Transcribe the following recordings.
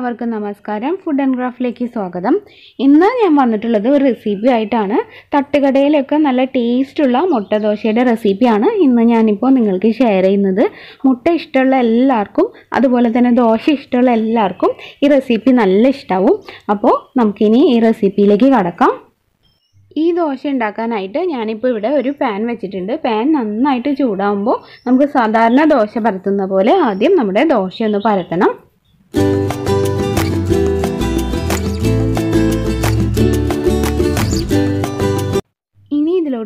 എല്ലാവർക്കും നമസ്കാരം food and ക്രാഫ്റ്റിലേക്ക് സ്വാഗതം ഇന്ന് ഞാൻ വന്നിട്ടുള്ളത് ഒരു റെസിപ്പി ആയിട്ടാണ് തട്ടുകടയിലൊക്കെ നല്ല ടേസ്റ്റുള്ള ദോശയുടെ റെസിപ്പിയാണ് ഇന്ന് ഞാനിപ്പോൾ നിങ്ങൾക്ക് ഷെയർ ചെയ്യുന്നത് മുട്ട ഇഷ്ടമുള്ള എല്ലാവർക്കും അതുപോലെ തന്നെ ദോശ ഇഷ്ടമുള്ള എല്ലാവർക്കും ഈ റെസിപ്പി നല്ല ഇഷ്ടമാവും അപ്പോൾ നമുക്കിനി ഈ റെസിപ്പിയിലേക്ക് കടക്കാം ഈ ദോശ ഉണ്ടാക്കാനായിട്ട് ഞാനിപ്പോൾ ഇവിടെ ഒരു പാൻ വെച്ചിട്ടുണ്ട് പാൻ നന്നായിട്ട് ചൂടാവുമ്പോൾ നമുക്ക് സാധാരണ ദോശ പരത്തുന്ന പോലെ ആദ്യം നമ്മുടെ ദോശ ഒന്ന് പരത്തണം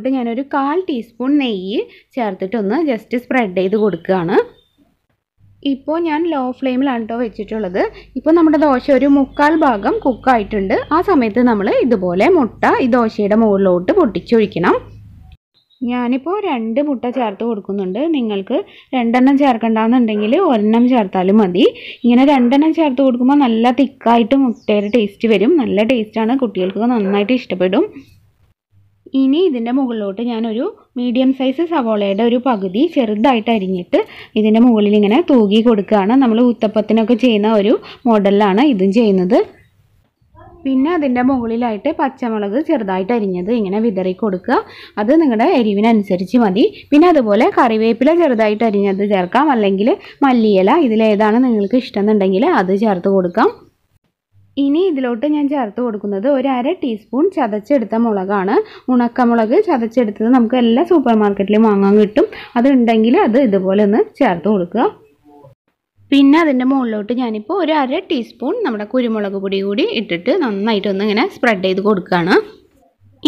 അതിലോട്ട് ഞാനൊരു കാൽ ടീസ്പൂൺ നെയ്യ് ചേർത്തിട്ടൊന്ന് ജസ്റ്റ് സ്പ്രെഡ് ചെയ്ത് കൊടുക്കുകയാണ് ഇപ്പോൾ ഞാൻ ലോ ഫ്ലെയിമിലാണ് കേട്ടോ വെച്ചിട്ടുള്ളത് ഇപ്പോൾ നമ്മുടെ ദോശ ഒരു മുക്കാൽ ഭാഗം കുക്കായിട്ടുണ്ട് ആ സമയത്ത് നമ്മൾ ഇതുപോലെ മുട്ട ഈ ദോശയുടെ മുകളിലോട്ട് പൊട്ടിച്ചൊഴിക്കണം ഞാനിപ്പോൾ രണ്ട് മുട്ട ചേർത്ത് കൊടുക്കുന്നുണ്ട് നിങ്ങൾക്ക് രണ്ടെണ്ണം ചേർക്കണ്ടെന്നുണ്ടെങ്കിൽ ഒരെണ്ണം ചേർത്താലും മതി ഇങ്ങനെ രണ്ടെണ്ണം ചേർത്ത് കൊടുക്കുമ്പോൾ നല്ല തിക്കായിട്ട് മുട്ടയുടെ ടേസ്റ്റ് വരും നല്ല ടേസ്റ്റാണ് കുട്ടികൾക്ക് നന്നായിട്ട് ഇഷ്ടപ്പെടും ഇനി ഇതിൻ്റെ മുകളിലോട്ട് ഞാനൊരു മീഡിയം സൈസ് സവോളയുടെ ഒരു പകുതി ചെറുതായിട്ട് അരിഞ്ഞിട്ട് ഇതിൻ്റെ മുകളിൽ ഇങ്ങനെ തൂകി കൊടുക്കുകയാണ് നമ്മൾ ഉത്തപ്പത്തിനൊക്കെ ചെയ്യുന്ന ഒരു മോഡലിലാണ് ഇതും ചെയ്യുന്നത് പിന്നെ അതിൻ്റെ മുകളിലായിട്ട് പച്ചമുളക് ചെറുതായിട്ട് അരിഞ്ഞത് ഇങ്ങനെ വിതറി കൊടുക്കുക അത് നിങ്ങളുടെ എരിവിനനുസരിച്ച് മതി പിന്നെ അതുപോലെ കറിവേപ്പില ചെറുതായിട്ട് അരിഞ്ഞത് ചേർക്കാം അല്ലെങ്കിൽ മല്ലിയില ഇതിലേതാണ് നിങ്ങൾക്ക് ഇഷ്ടമെന്നുണ്ടെങ്കിൽ അത് ചേർത്ത് കൊടുക്കാം ഇനി ഇതിലോട്ട് ഞാൻ ചേർത്ത് കൊടുക്കുന്നത് ഒരു അര ടീസ്പൂൺ ചതച്ചെടുത്ത മുളകാണ് ഉണക്കമുളക് ചതച്ചെടുത്തത് നമുക്ക് എല്ലാ സൂപ്പർ മാർക്കറ്റിലും വാങ്ങാൻ കിട്ടും അതുണ്ടെങ്കിൽ അത് ഇതുപോലെ ഒന്ന് ചേർത്ത് കൊടുക്കുക പിന്നെ അതിൻ്റെ മുകളിലോട്ട് ഞാനിപ്പോൾ ഒരു അര ടീസ്പൂൺ നമ്മുടെ കുരുമുളക് പൊടി കൂടി ഇട്ടിട്ട് നന്നായിട്ടൊന്ന് ഇങ്ങനെ സ്പ്രെഡ് ചെയ്ത് കൊടുക്കുകയാണ്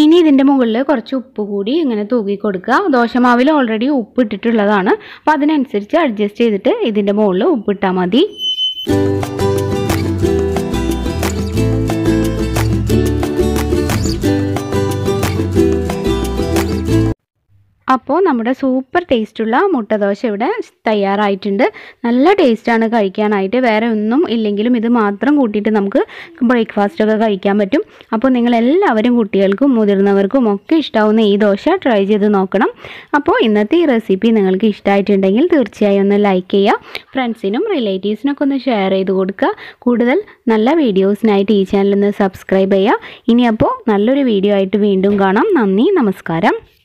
ഇനി ഇതിൻ്റെ മുകളിൽ കുറച്ച് ഉപ്പ് കൂടി ഇങ്ങനെ തൂക്കി കൊടുക്കുക ദോശമാവിൽ ഓൾറെഡി ഉപ്പ് ഇട്ടിട്ടുള്ളതാണ് അപ്പോൾ അതിനനുസരിച്ച് അഡ്ജസ്റ്റ് ചെയ്തിട്ട് ഇതിൻ്റെ മുകളിൽ ഉപ്പിട്ടാൽ മതി അപ്പോൾ നമ്മുടെ സൂപ്പർ ടേസ്റ്റുള്ള ദോശ ഇവിടെ തയ്യാറായിട്ടുണ്ട് നല്ല ടേസ്റ്റാണ് കഴിക്കാനായിട്ട് വേറെ ഒന്നും ഇല്ലെങ്കിലും ഇത് മാത്രം കൂട്ടിയിട്ട് നമുക്ക് ബ്രേക്ക്ഫാസ്റ്റൊക്കെ കഴിക്കാൻ പറ്റും അപ്പോൾ നിങ്ങൾ എല്ലാവരും കുട്ടികൾക്കും മുതിർന്നവർക്കും ഒക്കെ ഇഷ്ടാവുന്ന ഈ ദോശ ട്രൈ ചെയ്ത് നോക്കണം അപ്പോൾ ഇന്നത്തെ ഈ റെസിപ്പി നിങ്ങൾക്ക് ഇഷ്ടമായിട്ടുണ്ടെങ്കിൽ തീർച്ചയായും ഒന്ന് ലൈക്ക് ചെയ്യുക ഫ്രണ്ട്സിനും റിലേറ്റീവ്സിനൊക്കെ ഒന്ന് ഷെയർ ചെയ്ത് കൊടുക്കുക കൂടുതൽ നല്ല വീഡിയോസിനായിട്ട് ഈ ചാനൽ ഒന്ന് സബ്സ്ക്രൈബ് ചെയ്യുക ഇനി അപ്പോൾ നല്ലൊരു വീഡിയോ ആയിട്ട് വീണ്ടും കാണാം നന്ദി നമസ്കാരം